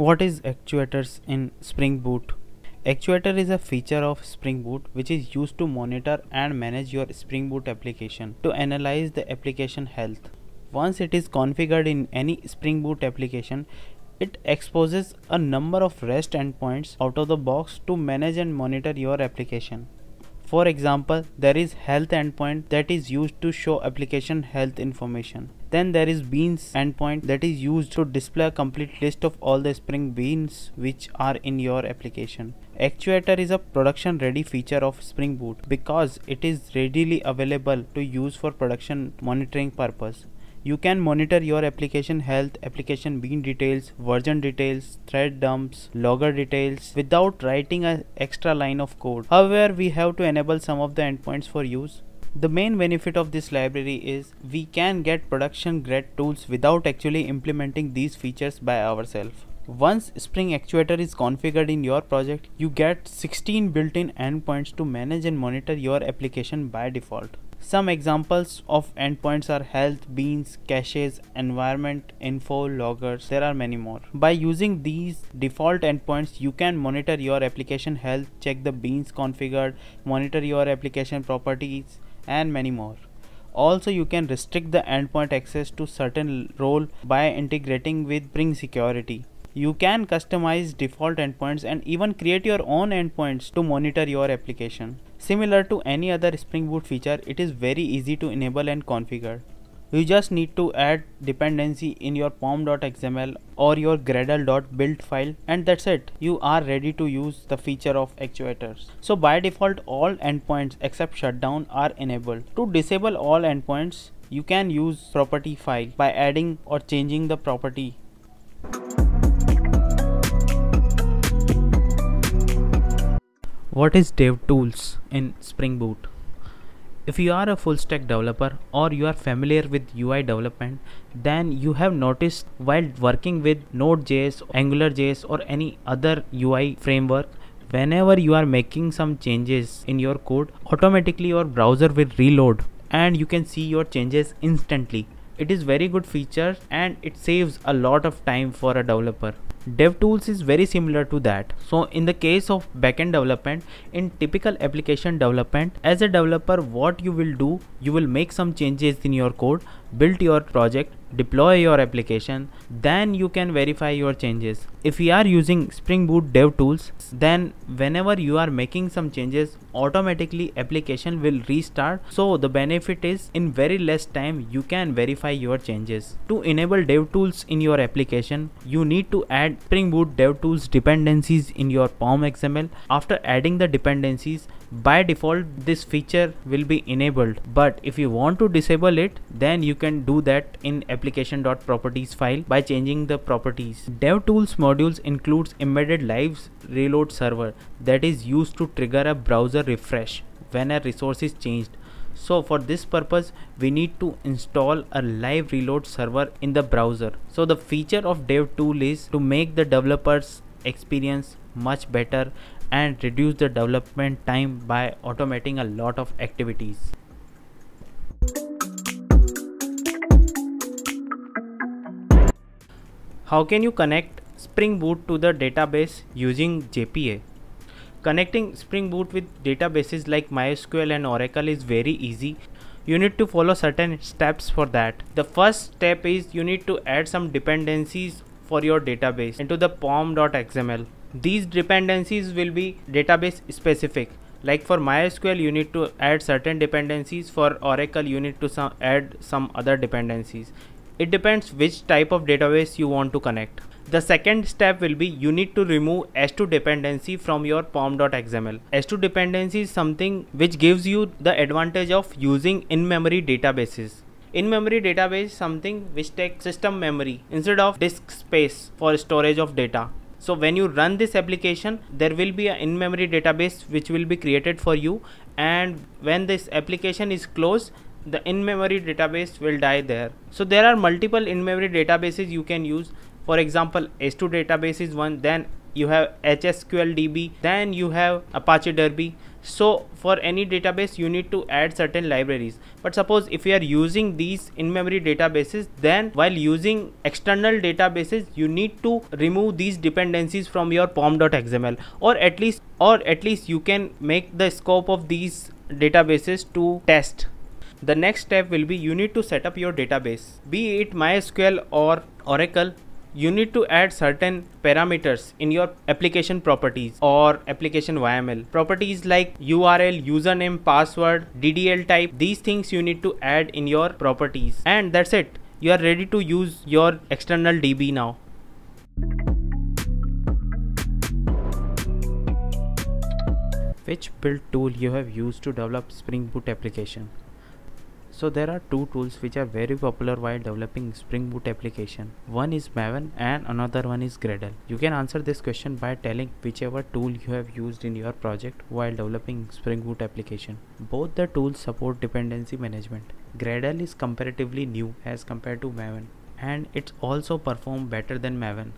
What is actuators in Spring Boot? Actuator is a feature of Spring Boot which is used to monitor and manage your Spring Boot application to analyze the application health. Once it is configured in any Spring Boot application, it exposes a number of REST endpoints out of the box to manage and monitor your application. For example, there is health endpoint that is used to show application health information. Then there is beans endpoint that is used to display a complete list of all the Spring Beans which are in your application. Actuator is a production ready feature of Spring Boot because it is readily available to use for production monitoring purpose. You can monitor your application health, application bean details, version details, thread dumps, logger details without writing an extra line of code. However, we have to enable some of the endpoints for use. The main benefit of this library is we can get production grade tools without actually implementing these features by ourselves. Once Spring Actuator is configured in your project, you get 16 built-in endpoints to manage and monitor your application by default. Some examples of endpoints are health, beans, caches, environment, info, loggers, there are many more. By using these default endpoints, you can monitor your application health, check the beans configured, monitor your application properties, and many more. Also you can restrict the endpoint access to certain role by integrating with Bring Security. You can customize default endpoints and even create your own endpoints to monitor your application. Similar to any other Spring Boot feature, it is very easy to enable and configure. You just need to add dependency in your pom.xml or your gradle.build file and that's it. You are ready to use the feature of actuators. So by default all endpoints except shutdown are enabled. To disable all endpoints, you can use property file by adding or changing the property what is dev tools in spring boot if you are a full stack developer or you are familiar with UI development, then you have noticed while working with Node.js, AngularJS or any other UI framework, whenever you are making some changes in your code, automatically your browser will reload and you can see your changes instantly it is very good feature and it saves a lot of time for a developer DevTools is very similar to that. So in the case of backend development, in typical application development, as a developer what you will do, you will make some changes in your code, build your project deploy your application then you can verify your changes if you are using spring boot dev tools then whenever you are making some changes automatically application will restart so the benefit is in very less time you can verify your changes to enable dev tools in your application you need to add spring boot dev tools dependencies in your pom xml after adding the dependencies by default this feature will be enabled but if you want to disable it then you can do that in application application.properties file by changing the properties. DevTools modules includes embedded lives reload server that is used to trigger a browser refresh when a resource is changed. So for this purpose, we need to install a live reload server in the browser. So the feature of DevTool is to make the developer's experience much better and reduce the development time by automating a lot of activities. How can you connect Spring Boot to the database using JPA? Connecting Spring Boot with databases like MySQL and Oracle is very easy. You need to follow certain steps for that. The first step is you need to add some dependencies for your database into the pom.xml. These dependencies will be database specific like for mysql you need to add certain dependencies for oracle you need to some add some other dependencies it depends which type of database you want to connect. The second step will be you need to remove S2 dependency from your pom.xml. S2 dependency is something which gives you the advantage of using in-memory databases. In-memory database is something which takes system memory instead of disk space for storage of data. So when you run this application, there will be an in-memory database which will be created for you and when this application is closed, the in-memory database will die there. So there are multiple in-memory databases you can use. For example, S2 database is one, then you have HSQLDB, then you have Apache Derby. So for any database, you need to add certain libraries. But suppose if you are using these in-memory databases, then while using external databases, you need to remove these dependencies from your pom.xml or at least or at least you can make the scope of these databases to test the next step will be you need to set up your database be it mysql or oracle you need to add certain parameters in your application properties or application YML. Properties like URL, username, password, DDL type, these things you need to add in your properties. And that's it. You are ready to use your external DB now. Which build tool you have used to develop Spring Boot application? So there are two tools which are very popular while developing Spring Boot application. One is Maven and another one is Gradle. You can answer this question by telling whichever tool you have used in your project while developing Spring Boot application. Both the tools support dependency management. Gradle is comparatively new as compared to Maven and it's also performed better than Maven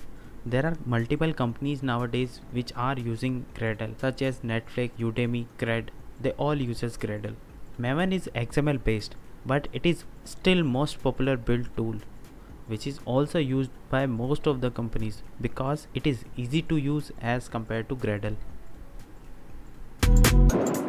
there are multiple companies nowadays which are using Gradle such as Netflix, Udemy, Cred. They all uses Gradle. Maven is XML based but it is still most popular build tool which is also used by most of the companies because it is easy to use as compared to Gradle.